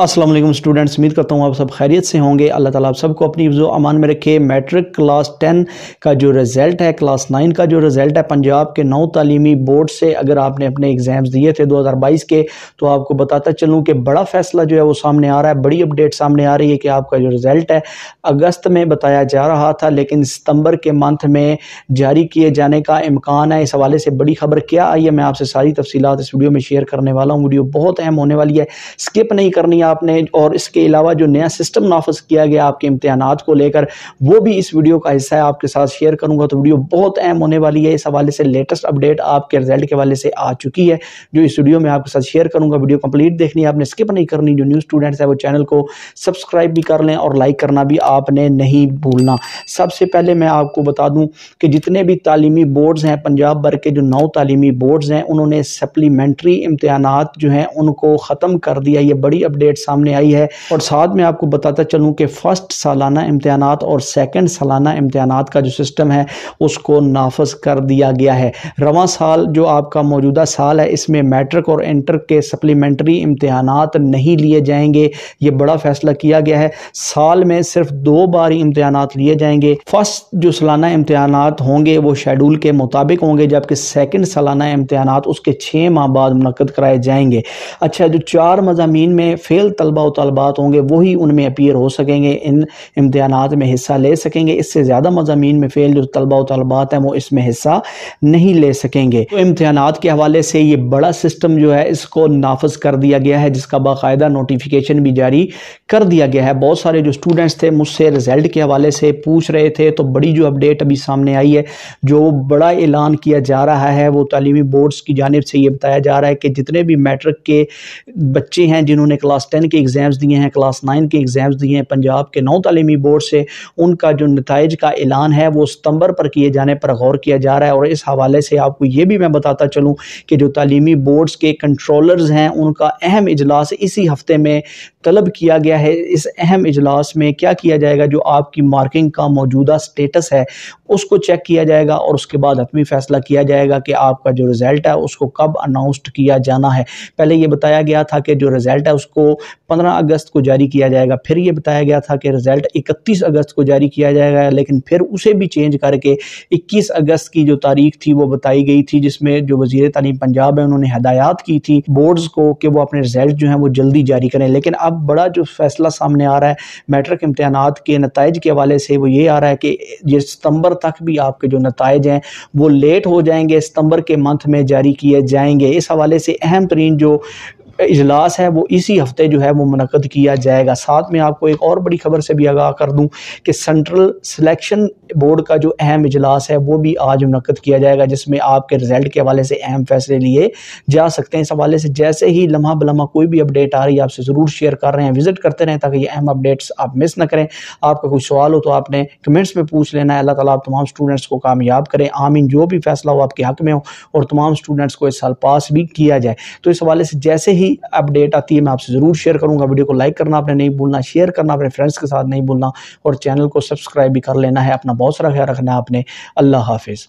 Aslam students उम्मीद करता हूँ आप सब खैरियत से होंगे अल्लाह ताला आप सबको अपनी जो अमान में रखे मैट्रिक क्लास टेन का जो रिज़ल्ट है क्लास नाइन का जो रिज़ल्ट है पंजाब के नौ तालीमी बोर्ड से अगर आपने अपने एग्ज़ाम्स दिए थे 2022 के तो आपको बताता चलूँ कि बड़ा फ़ैसला जो है वो सामने आ रहा है बड़ी अपडेट सामने आ रही है कि आपका जो रिज़ल्ट है अगस्त में बताया जा रहा था लेकिन सितम्बर के मंथ में जारी किए जाने का इम्कान है इस हवाले से बड़ी खबर क्या आई है मैं आपसे सारी तफसीत इस वीडियो में शेयर करने वाला हूँ वीडियो बहुत अहम होने वाली है स्किप नहीं करनी आपने और इसके अलावा जो नया सिस्टम नाफज किया गया आपके इम्तहान को लेकर वो भी इस वीडियो का हिस्सा है आपके साथ शेयर करूंगा तो वीडियो बहुत अहम होने वाली है इस हवाले से लेटेस्ट अपडेट आपके रिजल्ट के वाले से आ चुकी है जो इस वीडियो में आपके साथ शेयर करूंगा वीडियो कंप्लीट देखनी है आपने स्किप नहीं करनी जो न्यू स्टूडेंट्स है वो चैनल को सब्सक्राइब भी कर लें और लाइक करना भी आपने नहीं भूलना सबसे पहले मैं आपको बता दूँ कि जितने भी तालीमी बोर्ड्स हैं पंजाब भर के जो नौ तालीमी बोर्ड्स हैं उन्होंने सप्लीमेंट्री इम्तहान जो हैं उनको ख़त्म कर दिया ये बड़ी अपडेट अपडेट सामने आई है और साथ में आपको बताता चलूँ कि फ़र्स्ट सालाना इम्तहान और सेकेंड सालाना इम्तहान का जो सिस्टम है उसको नाफज कर दिया गया है रवा साल जो आपका मौजूदा साल है इसमें मैट्रिक और इंटर के सप्लीमेंट्री इम्तहान नहीं लिए जाएंगे ये बड़ा फैसला किया गया है साल में सिर्फ दो बार ही इम्तहान लिए जाएंगे फर्स्ट जो सालाना इम्तहान होंगे वो शेड्यूल के मुताबिक होंगे जबकि सेकेंड सालाना इम्तहान उसके छः माह बाद मुनद कराए जाएंगे अच्छा जो चार मजामी में फेल रियल तलबा वालबात होंगे वही उनमें अपीयर हो सकेंगे इन इम्तहान में हिस्सा ले सकेंगे इससे ज़्यादा मजामी में फेल जो तलबा वालबात हैं वो इसमें हिस्सा नहीं ले सकेंगे तो इम्तहान के हवाले से ये बड़ा सिस्टम जो है इसको नाफज कर दिया गया है जिसका बाकायदा नोटिफिकेशन भी जारी कर दिया गया है बहुत सारे जो स्टूडेंट्स थे मुझसे रिजल्ट के हवाले से पूछ रहे थे तो बड़ी जो अपडेट अभी सामने आई है जो बड़ा ऐलान किया जा रहा है वो तलीमी बोर्ड्स की जानब से ये बताया जा रहा है कि जितने भी मैट्रिक के बच्चे हैं जिन्होंने क्लास टेन के एग्ज़ाम्स दिए हैं क्लास नाइन के एग्ज़ाम्स दिए हैं पंजाब के नौ तलीमी बोर्ड से उनका जो नतज का ऐलान है वो सितंबर पर किए जाने पर गौर किया जा रहा है और इस हवाले से आपको ये भी मैं बताता चलूँ कि जो तलीमी बोर्ड्स के कंट्रोलर्स हैं उनका अहम इजलास इसी हफ्ते में तलब किया गया है इस अहम इजलास में क्या किया जाएगा जो आपकी मार्किंग का मौजूदा स्टेटस है उसको चेक किया जाएगा और उसके बाद हतमी फैसला किया जाएगा कि आपका जो रिज़ल्ट है उसको कब अनाउंसड किया जाना है पहले ये बताया गया था कि जो रिज़ल्ट है उसको 15 अगस्त को जारी किया जाएगा फिर ये बताया गया था कि रिजल्ट 31 अगस्त को जारी किया जाएगा लेकिन फिर उसे भी चेंज करके 21 अगस्त की जो तारीख थी वो बताई गई थी जिसमें जो वजीर तालीम पंजाब है उन्होंने हदायत की थी बोर्ड्स को कि वो अपने रिजल्ट जो हैं वो जल्दी जारी करें लेकिन अब बड़ा जो फैसला सामने आ रहा है मैट्रिक इम्तहान के नतज के हवाले से वो ये आ रहा है कि ये सितंबर तक भी आपके जो नतज हैं वो लेट हो जाएंगे सितंबर के मंथ में जारी किए जाएंगे इस हवाले से अहम तरीन जो इजलास है वो इसी हफ़्ते जो है वो मनक़द किया जाएगा साथ में आपको एक और बड़ी खबर से भी आगाह कर दूँ कि सेंट्रल सिलेक्शन बोर्ड का जो अहम इजलास है वो भी आज मनद किया जाएगा जिसमें आपके रिजल्ट के हवाले से अहम फैसले लिए जा सकते हैं इस हवाले से जैसे ही लम्हा बलम्हा कोई भी अपडेट आ रही है आपसे ज़रूर शेयर कर रहे हैं विजिट करते रहें ताकि ये अहम अपडेट्स आप मिस ना करें आपका कोई सवाल हो तो आपने कमेंट्स में पूछ लेना है अल्लाह ताला आप तमाम स्टूडेंट्स को कामयाब करें आमीन जो भी फैसला हो आपके हक में हो और तमाम स्टूडेंट्स को इस साल पास भी किया जाए तो इस हवाले से जैसे ही ही अपडेट आती है मैं आपसे ज़रूर शेयर करूंगा वीडियो को लाइक करना आपने नहीं भूलना शेयर करना अपने फ्रेंड्स के साथ नहीं भूलना और चैनल को सब्सक्राइब भी कर लेना है अपना बहुत सारा ख्याल रखना है आपने अल्लाह हाफिज़